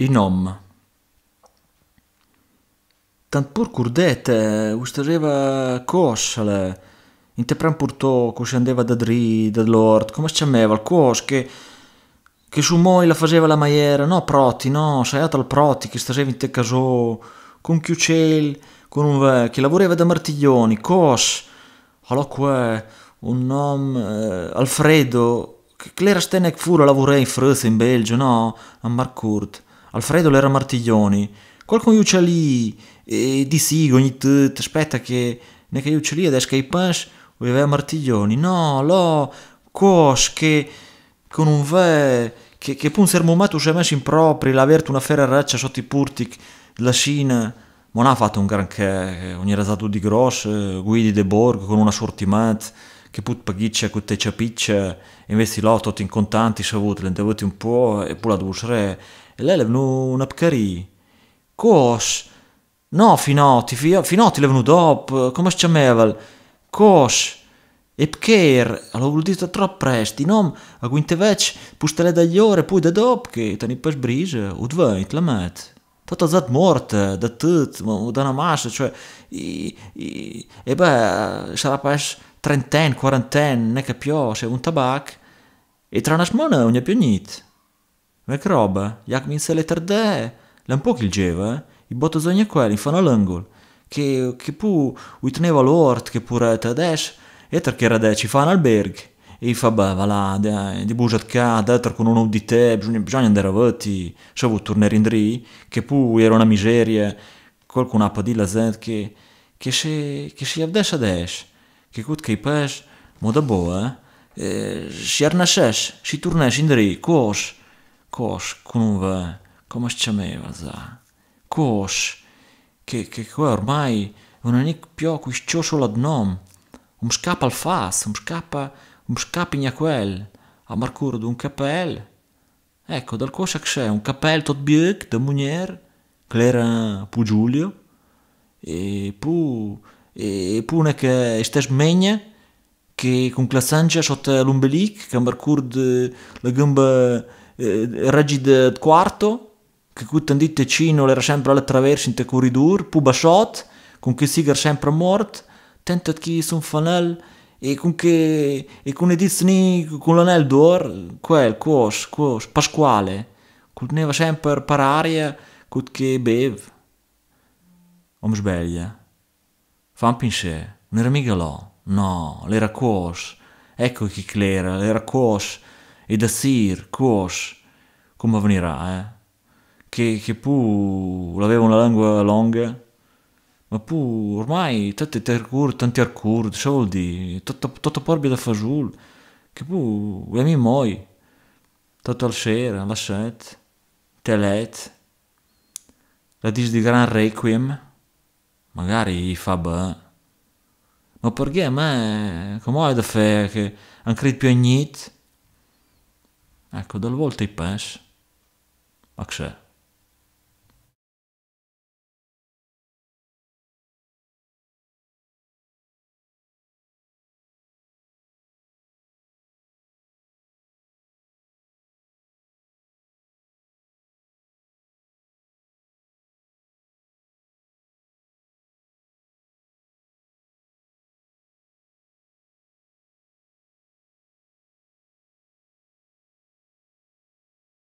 Inom. Tant pur curdete, eh, ustareva cosciale, intepran pur to, andava da dri, da lord, come si chiamava il cos, che, che su moi la faceva la maiera, no proti, no, saiata al proti, che staseva in te casò, con chiucel, con un ve, che lavorava da martiglioni, cos, allora un nom, eh, Alfredo, che l'era stenne che furo lavora in Frozen, in Belgio, no, a Marcourt. Alfredo l'era Martiglioni, qual con gli uccelli e di sì, ogni tutto, aspetta che ne che gli uccelli adesso che i punch aveva Martiglioni, no, lo, cos che con un ve che, che pun ser momento si messo in proprio l'averti una ferra raccia sotto i purtic la Cina non ha fatto un gran che, ogni era stato di grosso, Guidi de Borg con un assortimento che put pagiccia con te capiccia invece l'ho tutto in contanti savut le andavati un po' e poi la dusre e lei levano una pcari cos no finotti finotti è venuto dopo come si chiamava cos e perché l'avevo detto troppo presto, non a quinte vecchi, pustele dagli ore, poi da dopo che te ne per sbrise, o dventi la metti. Tutta zat morta, da tutto, da una massa, cioè, e, e, e beh, sarà per trentenne, quarantenne, ne capio, se un tabac, e tra una smona non è più niente. Ma che roba, jak mi se le tardè, l'è un po' che il geva, eh? i bottosogni quelli, fanno l'angolo, che, che pu, uitneva l'ort, che pure adesso, e perché era ci fa un albergo, e fa, beh, va là, dai, di bugia qua, dentro con uno di te, bisogna, bisogna andare avanti, se vuoi tornare indietro, che pu, era una miseria, qualcuno ha di la gente che, che si, che si avdessa adesso, che Kikut kej pesh, moda si xjerna shesh, shi turnesh indri, kosh, kosh, kunuve, come scemeva, za, kosh, che, che qua ormai un è nic più qui solo ad nom, un scappa al fas, um scappa, un scappa in aquel, a marcuro d'un capel, ecco, dal coscia c'è un capel tot biec, da munier, che era pu Giulio, e pu... Epune che stes menje che con classangia sotto l'ombelic, che ambar curd la gamba eh, rigida di quarto, che cutan di Ticino era sempre alla traversa in te corridor, pu basciot, con che sigar sempre mort, tenta che son fanel e con che e con edizioni con l'anel d'or, quel cos, cos, pasquale, col neva sempre pararia, col che bev. Om sbaglia. Fan pinché, non era mica là. No, l'era quos. Ecco chi clera, l'era quos. E da sir, quos. Come avvenirà, eh? Che, che pu l'aveva una lingua longa, ma pu ormai tanti tercur, tanti arcur, soldi, vuol dire, tutta, porbia da fasul, che pu e mi moi, Tutto al sera, la set, telet, la dis di gran requiem, magari fa bene. Ma perché a me, come ho da fare che ancora più niente? Ecco, delle volte penso, ma c'è.